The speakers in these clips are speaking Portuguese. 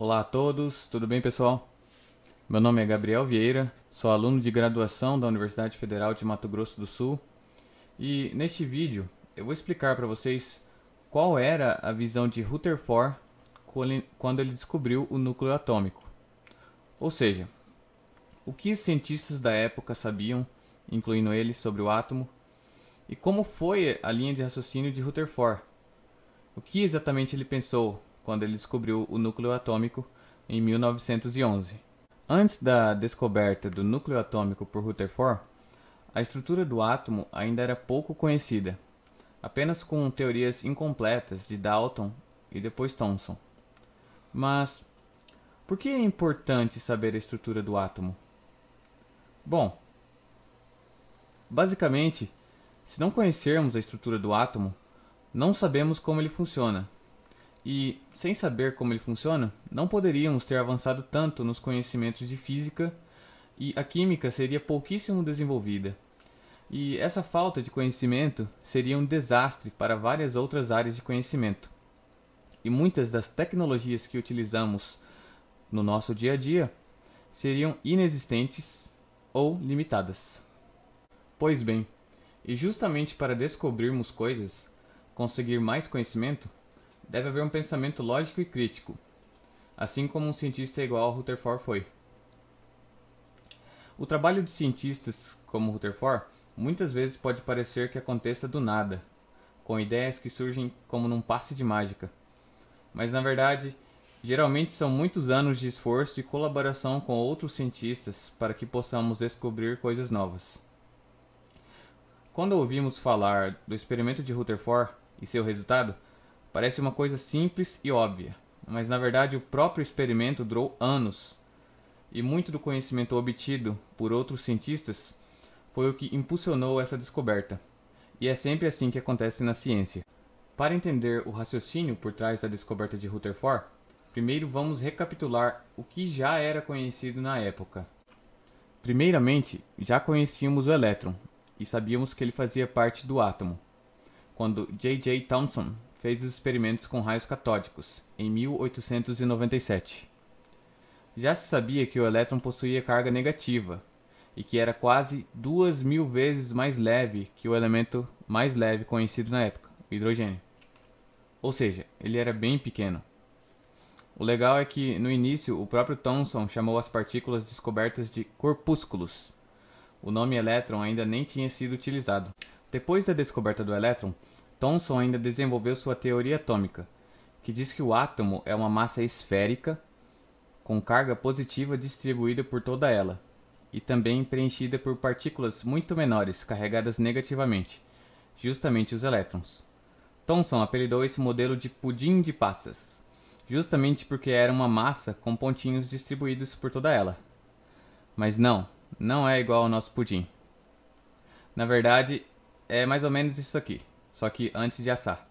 Olá a todos, tudo bem pessoal? Meu nome é Gabriel Vieira, sou aluno de graduação da Universidade Federal de Mato Grosso do Sul e neste vídeo eu vou explicar para vocês qual era a visão de Rutherford quando ele descobriu o núcleo atômico. Ou seja, o que os cientistas da época sabiam, incluindo ele, sobre o átomo e como foi a linha de raciocínio de Rutherford. O que exatamente ele pensou quando ele descobriu o núcleo atômico em 1911. Antes da descoberta do núcleo atômico por Rutherford, a estrutura do átomo ainda era pouco conhecida, apenas com teorias incompletas de Dalton e depois Thomson. Mas por que é importante saber a estrutura do átomo? Bom, basicamente, se não conhecermos a estrutura do átomo, não sabemos como ele funciona e, sem saber como ele funciona, não poderíamos ter avançado tanto nos conhecimentos de física e a química seria pouquíssimo desenvolvida. E essa falta de conhecimento seria um desastre para várias outras áreas de conhecimento. E muitas das tecnologias que utilizamos no nosso dia a dia seriam inexistentes ou limitadas. Pois bem, e justamente para descobrirmos coisas, conseguir mais conhecimento, Deve haver um pensamento lógico e crítico, assim como um cientista igual a Rutherford foi. O trabalho de cientistas como Rutherford muitas vezes pode parecer que aconteça do nada, com ideias que surgem como num passe de mágica. Mas na verdade, geralmente são muitos anos de esforço e colaboração com outros cientistas para que possamos descobrir coisas novas. Quando ouvimos falar do experimento de Rutherford e seu resultado, Parece uma coisa simples e óbvia, mas na verdade o próprio experimento durou anos, e muito do conhecimento obtido por outros cientistas foi o que impulsionou essa descoberta. E é sempre assim que acontece na ciência. Para entender o raciocínio por trás da descoberta de Rutherford, primeiro vamos recapitular o que já era conhecido na época. Primeiramente, já conhecíamos o elétron e sabíamos que ele fazia parte do átomo. Quando J.J. Thomson fez os experimentos com raios catódicos, em 1897. Já se sabia que o elétron possuía carga negativa e que era quase duas mil vezes mais leve que o elemento mais leve conhecido na época, o hidrogênio. Ou seja, ele era bem pequeno. O legal é que, no início, o próprio Thomson chamou as partículas descobertas de corpúsculos. O nome elétron ainda nem tinha sido utilizado. Depois da descoberta do elétron, Thomson ainda desenvolveu sua teoria atômica, que diz que o átomo é uma massa esférica com carga positiva distribuída por toda ela e também preenchida por partículas muito menores carregadas negativamente, justamente os elétrons. Thomson apelidou esse modelo de pudim de passas, justamente porque era uma massa com pontinhos distribuídos por toda ela. Mas não, não é igual ao nosso pudim. Na verdade, é mais ou menos isso aqui só que antes de assar.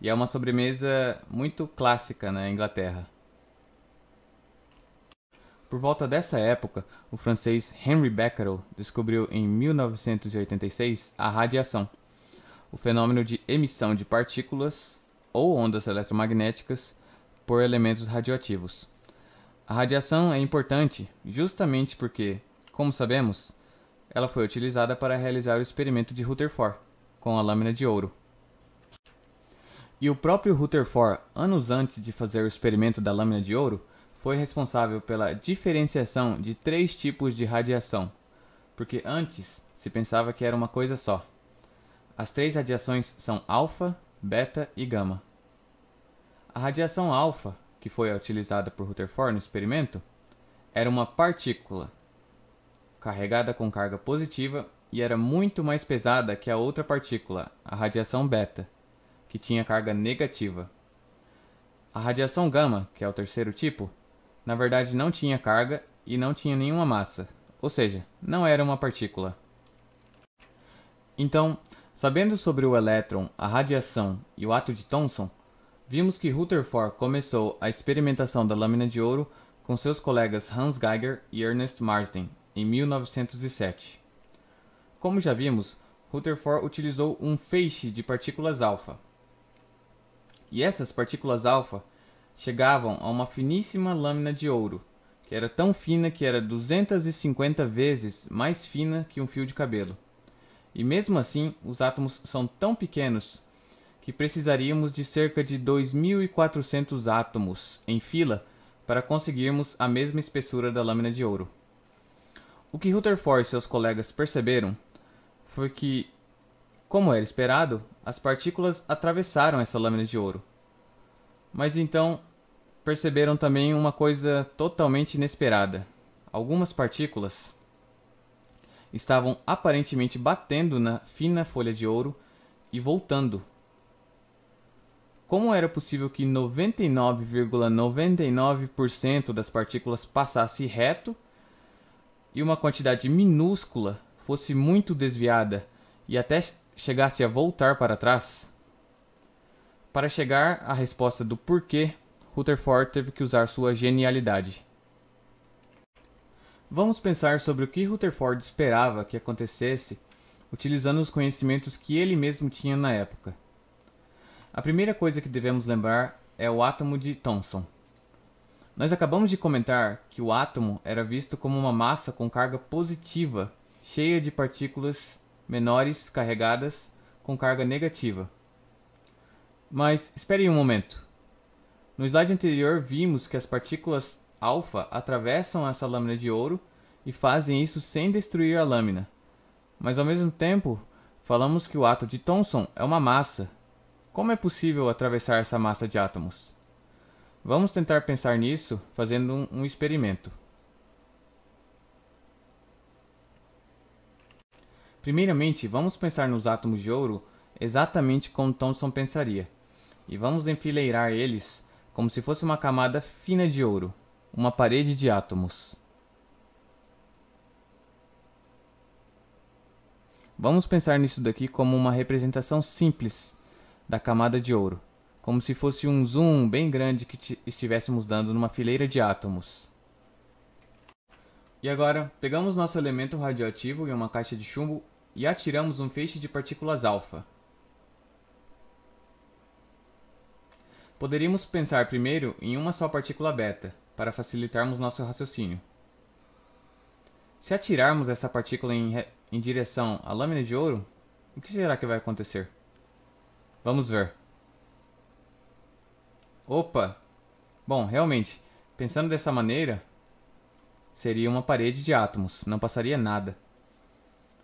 E é uma sobremesa muito clássica na Inglaterra. Por volta dessa época, o francês Henry Becquerel descobriu em 1986 a radiação, o fenômeno de emissão de partículas ou ondas eletromagnéticas por elementos radioativos. A radiação é importante justamente porque, como sabemos, ela foi utilizada para realizar o experimento de Rutherford com a lâmina de ouro. E o próprio Rutherford, anos antes de fazer o experimento da lâmina de ouro, foi responsável pela diferenciação de três tipos de radiação, porque antes se pensava que era uma coisa só. As três radiações são alfa, beta e gama. A radiação alfa, que foi utilizada por Rutherford no experimento, era uma partícula carregada com carga positiva e era muito mais pesada que a outra partícula, a radiação beta que tinha carga negativa. A radiação gama, que é o terceiro tipo, na verdade não tinha carga e não tinha nenhuma massa, ou seja, não era uma partícula. Então, sabendo sobre o elétron, a radiação e o ato de Thomson, vimos que Rutherford começou a experimentação da lâmina de ouro com seus colegas Hans Geiger e Ernest Marsden em 1907. Como já vimos, Rutherford utilizou um feixe de partículas alfa, e essas partículas alfa chegavam a uma finíssima lâmina de ouro, que era tão fina que era 250 vezes mais fina que um fio de cabelo. E mesmo assim, os átomos são tão pequenos que precisaríamos de cerca de 2.400 átomos em fila para conseguirmos a mesma espessura da lâmina de ouro. O que Rutherford e seus colegas perceberam foi que como era esperado, as partículas atravessaram essa lâmina de ouro. Mas então perceberam também uma coisa totalmente inesperada. Algumas partículas estavam aparentemente batendo na fina folha de ouro e voltando. Como era possível que 99,99% ,99 das partículas passasse reto e uma quantidade minúscula fosse muito desviada e até chegasse a voltar para trás? Para chegar à resposta do porquê, Rutherford teve que usar sua genialidade. Vamos pensar sobre o que Rutherford esperava que acontecesse utilizando os conhecimentos que ele mesmo tinha na época. A primeira coisa que devemos lembrar é o átomo de Thomson. Nós acabamos de comentar que o átomo era visto como uma massa com carga positiva, cheia de partículas menores carregadas com carga negativa. Mas espere um momento. No slide anterior vimos que as partículas alfa atravessam essa lâmina de ouro e fazem isso sem destruir a lâmina. Mas ao mesmo tempo, falamos que o átomo de Thomson é uma massa. Como é possível atravessar essa massa de átomos? Vamos tentar pensar nisso fazendo um, um experimento. Primeiramente, vamos pensar nos átomos de ouro exatamente como Thomson pensaria, e vamos enfileirar eles como se fosse uma camada fina de ouro, uma parede de átomos. Vamos pensar nisso daqui como uma representação simples da camada de ouro, como se fosse um zoom bem grande que estivéssemos dando numa fileira de átomos. E agora, pegamos nosso elemento radioativo em uma caixa de chumbo e atiramos um feixe de partículas alfa. Poderíamos pensar primeiro em uma só partícula beta, para facilitarmos nosso raciocínio. Se atirarmos essa partícula em, em direção à lâmina de ouro, o que será que vai acontecer? Vamos ver. Opa! Bom, realmente, pensando dessa maneira, seria uma parede de átomos, não passaria nada.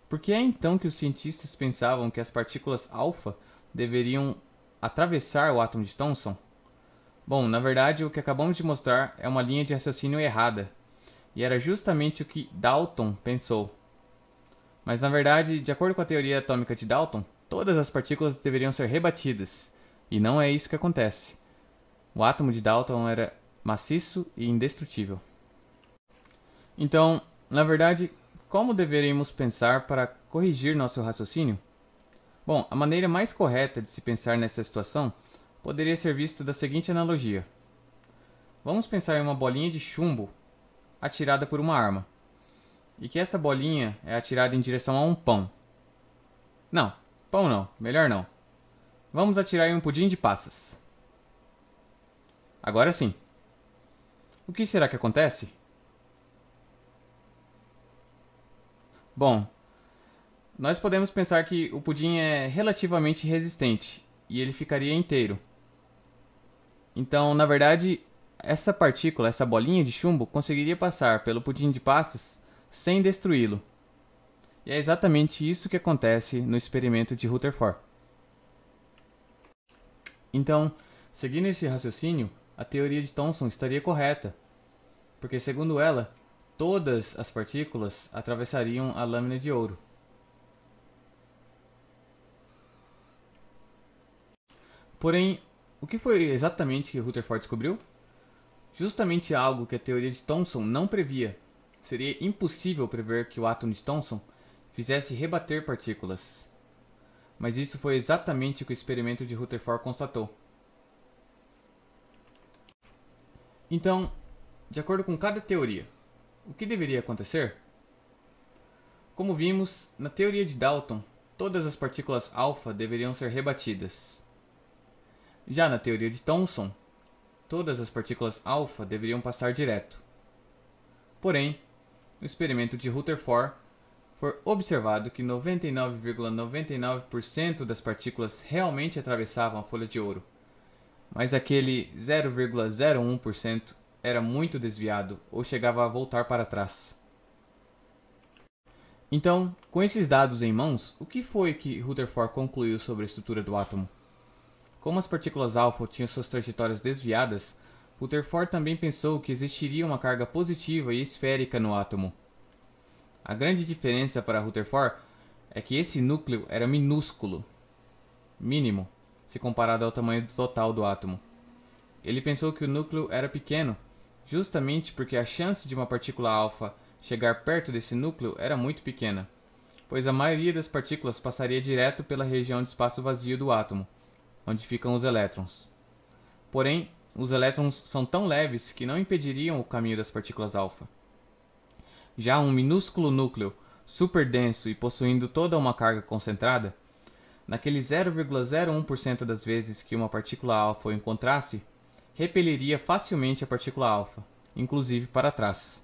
Porque é então que os cientistas pensavam que as partículas alfa deveriam atravessar o átomo de Thomson? Bom, na verdade, o que acabamos de mostrar é uma linha de raciocínio errada, e era justamente o que Dalton pensou. Mas na verdade, de acordo com a teoria atômica de Dalton, todas as partículas deveriam ser rebatidas, e não é isso que acontece. O átomo de Dalton era maciço e indestrutível. Então, na verdade, como deveremos pensar para corrigir nosso raciocínio? Bom, a maneira mais correta de se pensar nessa situação poderia ser vista da seguinte analogia. Vamos pensar em uma bolinha de chumbo atirada por uma arma. E que essa bolinha é atirada em direção a um pão. Não, pão não, melhor não. Vamos atirar em um pudim de passas. Agora sim. O que será que acontece? Bom, nós podemos pensar que o pudim é relativamente resistente e ele ficaria inteiro. Então, na verdade, essa partícula, essa bolinha de chumbo, conseguiria passar pelo pudim de passas sem destruí-lo. E é exatamente isso que acontece no experimento de Rutherford. Então, seguindo esse raciocínio, a teoria de Thomson estaria correta, porque segundo ela, todas as partículas atravessariam a lâmina de ouro. Porém, o que foi exatamente que Rutherford descobriu? Justamente algo que a teoria de Thomson não previa. Seria impossível prever que o átomo de Thomson fizesse rebater partículas. Mas isso foi exatamente o que o experimento de Rutherford constatou. Então, de acordo com cada teoria, o que deveria acontecer? Como vimos, na teoria de Dalton, todas as partículas alfa deveriam ser rebatidas. Já na teoria de Thomson, todas as partículas alfa deveriam passar direto. Porém, no experimento de Rutherford, foi observado que 99,99% ,99 das partículas realmente atravessavam a folha de ouro, mas aquele 0,01% era muito desviado ou chegava a voltar para trás. Então, com esses dados em mãos, o que foi que Rutherford concluiu sobre a estrutura do átomo? Como as partículas alfa tinham suas trajetórias desviadas, Rutherford também pensou que existiria uma carga positiva e esférica no átomo. A grande diferença para Rutherford é que esse núcleo era minúsculo, mínimo, se comparado ao tamanho total do átomo. Ele pensou que o núcleo era pequeno justamente porque a chance de uma partícula alfa chegar perto desse núcleo era muito pequena, pois a maioria das partículas passaria direto pela região de espaço vazio do átomo, onde ficam os elétrons. Porém, os elétrons são tão leves que não impediriam o caminho das partículas alfa. Já um minúsculo núcleo, superdenso e possuindo toda uma carga concentrada, naquele 0,01% das vezes que uma partícula alfa o encontrasse, repeliria facilmente a partícula alfa, inclusive para trás.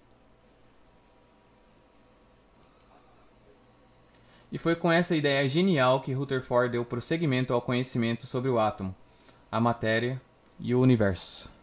E foi com essa ideia genial que Rutherford deu prosseguimento ao conhecimento sobre o átomo, a matéria e o universo.